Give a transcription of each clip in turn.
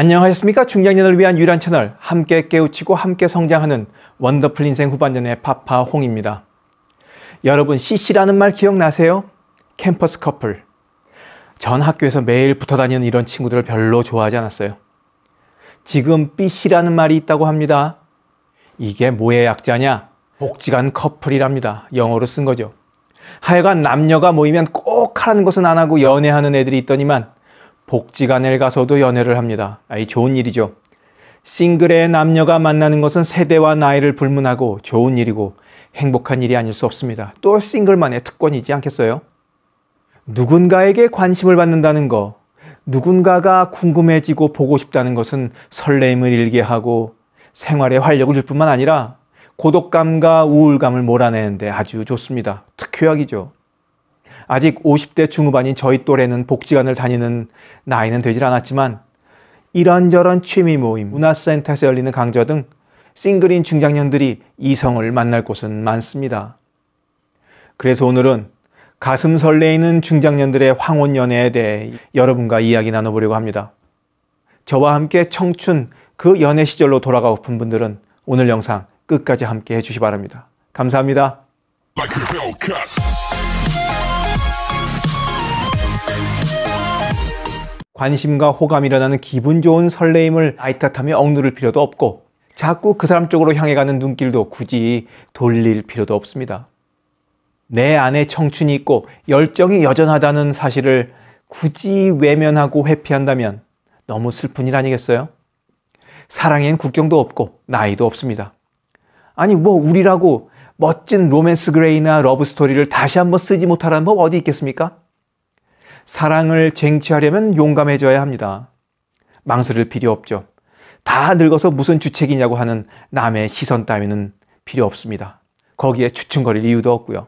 안녕하셨습니까? 중장년을 위한 유일한 채널, 함께 깨우치고 함께 성장하는 원더풀 인생 후반년의 파파 홍입니다. 여러분, CC라는 말 기억나세요? 캠퍼스 커플. 전 학교에서 매일 붙어 다니는 이런 친구들을 별로 좋아하지 않았어요. 지금 BC라는 말이 있다고 합니다. 이게 뭐의 약자냐? 복지관 커플이랍니다. 영어로 쓴 거죠. 하여간 남녀가 모이면 꼭 하라는 것은 안 하고 연애하는 애들이 있더니만 복지관을 가서도 연애를 합니다. 아, 이 좋은 일이죠. 싱글의 남녀가 만나는 것은 세대와 나이를 불문하고 좋은 일이고 행복한 일이 아닐 수 없습니다. 또 싱글만의 특권이지 않겠어요? 누군가에게 관심을 받는다는 거, 누군가가 궁금해지고 보고 싶다는 것은 설렘을 일게 하고 생활에 활력을 줄 뿐만 아니라 고독감과 우울감을 몰아내는데 아주 좋습니다. 특효약이죠. 아직 50대 중후반인 저희 또래는 복지관을 다니는 나이는 되질 않았지만 이런저런 취미 모임, 문화센터에서 열리는 강좌 등 싱글인 중장년들이 이성을 만날 곳은 많습니다. 그래서 오늘은 가슴 설레이는 중장년들의 황혼 연애에 대해 여러분과 이야기 나눠보려고 합니다. 저와 함께 청춘 그 연애 시절로 돌아가 고픈 분들은 오늘 영상 끝까지 함께 해주시 바랍니다. 감사합니다. 관심과 호감이 일어나는 기분 좋은 설레임을 아이탓하며 억누를 필요도 없고 자꾸 그 사람 쪽으로 향해 가는 눈길도 굳이 돌릴 필요도 없습니다. 내 안에 청춘이 있고 열정이 여전하다는 사실을 굳이 외면하고 회피한다면 너무 슬픈 일 아니겠어요? 사랑엔 국경도 없고 나이도 없습니다. 아니 뭐 우리라고 멋진 로맨스 그레이나 러브 스토리를 다시 한번 쓰지 못하라는 법 어디 있겠습니까? 사랑을 쟁취하려면 용감해져야 합니다. 망설일 필요 없죠. 다 늙어서 무슨 주책이냐고 하는 남의 시선 따위는 필요 없습니다. 거기에 추춤거릴 이유도 없고요.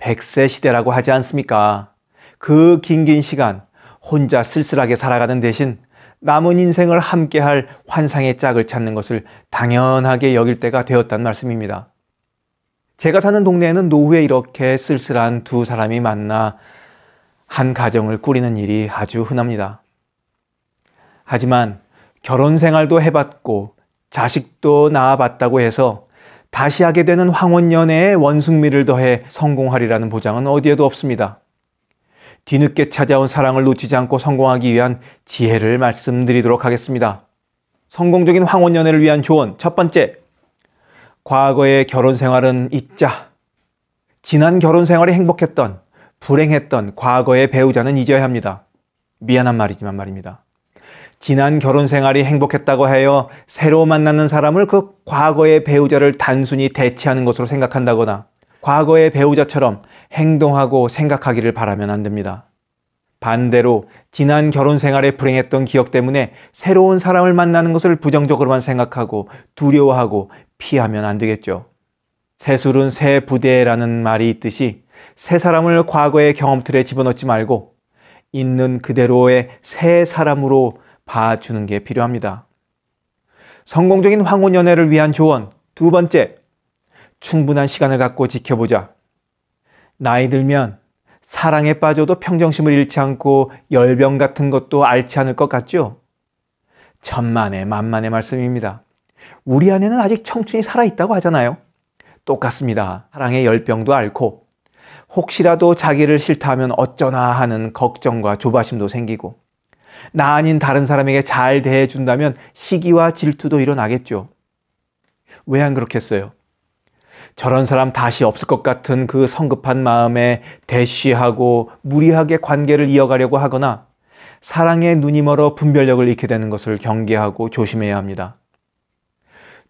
백세 시대라고 하지 않습니까? 그긴긴 시간 혼자 쓸쓸하게 살아가는 대신 남은 인생을 함께할 환상의 짝을 찾는 것을 당연하게 여길 때가 되었다는 말씀입니다. 제가 사는 동네에는 노후에 이렇게 쓸쓸한 두 사람이 만나 한 가정을 꾸리는 일이 아주 흔합니다. 하지만 결혼 생활도 해봤고 자식도 낳아봤다고 해서 다시 하게 되는 황혼연애의 원숭미를 더해 성공하리라는 보장은 어디에도 없습니다. 뒤늦게 찾아온 사랑을 놓치지 않고 성공하기 위한 지혜를 말씀드리도록 하겠습니다. 성공적인 황혼연애를 위한 조언 첫 번째. 과거의 결혼 생활은 잊자. 지난 결혼 생활이 행복했던 불행했던 과거의 배우자는 잊어야 합니다. 미안한 말이지만 말입니다. 지난 결혼 생활이 행복했다고 하여 새로 만나는 사람을 그 과거의 배우자를 단순히 대체하는 것으로 생각한다거나 과거의 배우자처럼 행동하고 생각하기를 바라면 안 됩니다. 반대로 지난 결혼 생활에 불행했던 기억 때문에 새로운 사람을 만나는 것을 부정적으로만 생각하고 두려워하고 피하면 안 되겠죠. 새술은 새 부대라는 말이 있듯이 새 사람을 과거의 경험틀에 집어넣지 말고 있는 그대로의 새 사람으로 봐주는 게 필요합니다. 성공적인 황혼 연애를 위한 조언 두 번째, 충분한 시간을 갖고 지켜보자. 나이 들면 사랑에 빠져도 평정심을 잃지 않고 열병 같은 것도 앓지 않을 것 같죠? 천만의 만만의 말씀입니다. 우리 안에는 아직 청춘이 살아있다고 하잖아요. 똑같습니다. 사랑의 열병도 앓고 혹시라도 자기를 싫다면 하 어쩌나 하는 걱정과 조바심도 생기고 나 아닌 다른 사람에게 잘 대해준다면 시기와 질투도 일어나겠죠. 왜 안 그렇겠어요? 저런 사람 다시 없을 것 같은 그 성급한 마음에 대쉬하고 무리하게 관계를 이어가려고 하거나 사랑에 눈이 멀어 분별력을 잃게 되는 것을 경계하고 조심해야 합니다.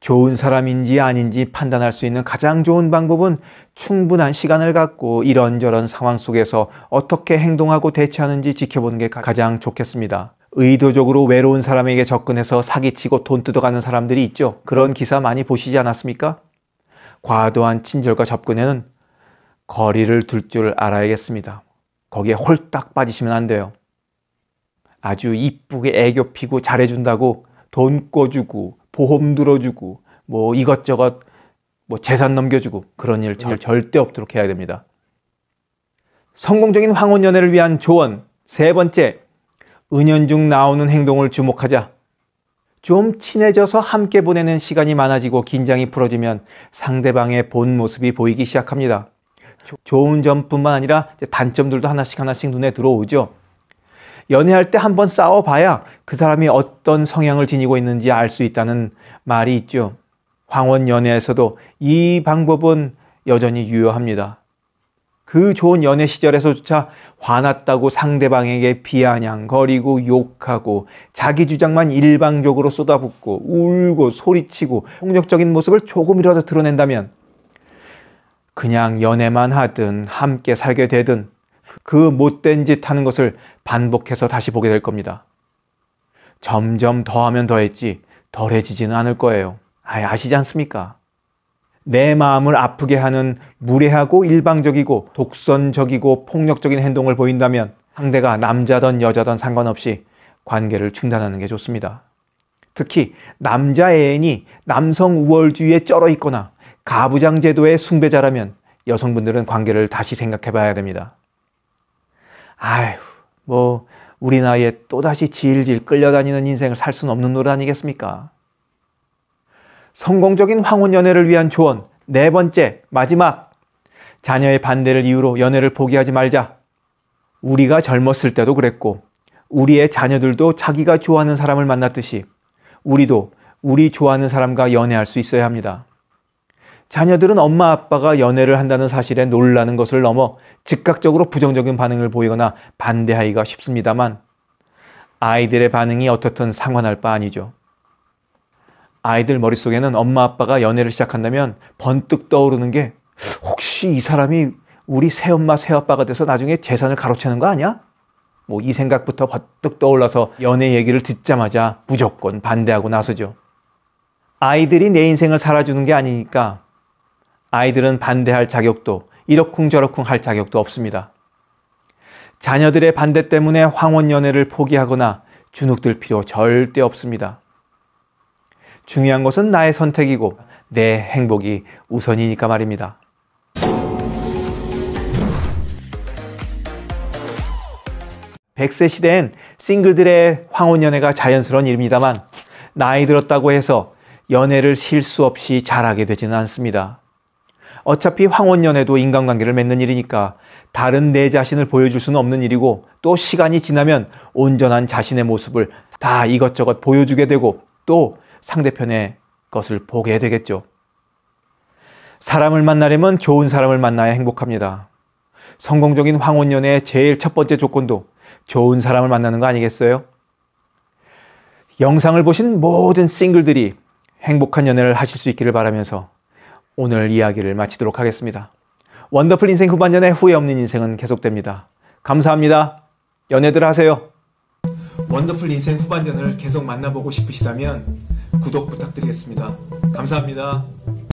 좋은 사람인지 아닌지 판단할 수 있는 가장 좋은 방법은 충분한 시간을 갖고 이런저런 상황 속에서 어떻게 행동하고 대처하는지 지켜보는 게 가장 좋겠습니다. 의도적으로 외로운 사람에게 접근해서 사기치고 돈 뜯어가는 사람들이 있죠. 그런 기사 많이 보시지 않았습니까? 과도한 친절과 접근에는 거리를 둘 줄 알아야겠습니다. 거기에 홀딱 빠지시면 안 돼요. 아주 이쁘게 애교 피고 잘해준다고 돈 꿔주고 보험 들어주고 뭐 이것저것 뭐 재산 넘겨주고 그런 일 절, 네. 절대 없도록 해야 됩니다. 성공적인 황혼 연애를 위한 조언 세 번째 은연 중 나오는 행동을 주목하자. 좀 친해져서 함께 보내는 시간이 많아지고 긴장이 풀어지면 상대방의 본 모습이 보이기 시작합니다. 좋은 점뿐만 아니라 단점들도 하나씩 하나씩 눈에 들어오죠. 연애할 때 한번 싸워봐야 그 사람이 어떤 성향을 지니고 있는지 알 수 있다는 말이 있죠. 황혼 연애에서도 이 방법은 여전히 유효합니다. 그 좋은 연애 시절에서조차 화났다고 상대방에게 비아냥거리고 욕하고 자기 주장만 일방적으로 쏟아붓고 울고 소리치고 폭력적인 모습을 조금이라도 드러낸다면 그냥 연애만 하든 함께 살게 되든 그 못된 짓 하는 것을 반복해서 다시 보게 될 겁니다. 점점 더하면 더했지 덜해지지는 않을 거예요. 아, 아시지 않습니까? 내 마음을 아프게 하는 무례하고 일방적이고 독선적이고 폭력적인 행동을 보인다면 상대가 남자든 여자든 상관없이 관계를 중단하는 게 좋습니다. 특히 남자 애인이 남성 우월주의에 쩔어 있거나 가부장 제도의 숭배자라면 여성분들은 관계를 다시 생각해 봐야 됩니다. 아휴, 뭐, 우리 나이에 또다시 질질 끌려다니는 인생을 살 수는 없는 노릇 아니겠습니까? 성공적인 황혼 연애를 위한 조언, 네 번째, 마지막. 자녀의 반대를 이유로 연애를 포기하지 말자. 우리가 젊었을 때도 그랬고, 우리의 자녀들도 자기가 좋아하는 사람을 만났듯이, 우리도 우리 좋아하는 사람과 연애할 수 있어야 합니다. 자녀들은 엄마 아빠가 연애를 한다는 사실에 놀라는 것을 넘어 즉각적으로 부정적인 반응을 보이거나 반대하기가 쉽습니다만 아이들의 반응이 어떻든 상관할 바 아니죠. 아이들 머릿속에는 엄마 아빠가 연애를 시작한다면 번뜩 떠오르는 게 혹시 이 사람이 우리 새엄마 새아빠가 돼서 나중에 재산을 가로채는 거 아니야? 뭐 이 생각부터 번뜩 떠올라서 연애 얘기를 듣자마자 무조건 반대하고 나서죠. 아이들이 내 인생을 살아주는 게 아니니까 아이들은 반대할 자격도 이러쿵저러쿵 할 자격도 없습니다. 자녀들의 반대 때문에 황혼 연애를 포기하거나 주눅들 필요 절대 없습니다. 중요한 것은 나의 선택이고 내 행복이 우선이니까 말입니다. 백세 시대엔 싱글들의 황혼 연애가 자연스러운 일입니다만 나이 들었다고 해서 연애를 실수 없이 잘하게 되지는 않습니다. 어차피 황혼연애도 인간관계를 맺는 일이니까 다른 내 자신을 보여줄 수는 없는 일이고 또 시간이 지나면 온전한 자신의 모습을 다 이것저것 보여주게 되고 또 상대편의 것을 보게 되겠죠. 사람을 만나려면 좋은 사람을 만나야 행복합니다. 성공적인 황혼연애의 제일 첫 번째 조건도 좋은 사람을 만나는 거 아니겠어요? 영상을 보신 모든 싱글들이 행복한 연애를 하실 수 있기를 바라면서 오늘 이야기를 마치도록 하겠습니다. 원더풀 인생 후반년에 후회 없는 인생은 계속됩니다. 감사합니다. 연애들 하세요. 원더풀 인생 후반년을 계속 만나보고 싶으시다면 구독 부탁드리겠습니다. 감사합니다.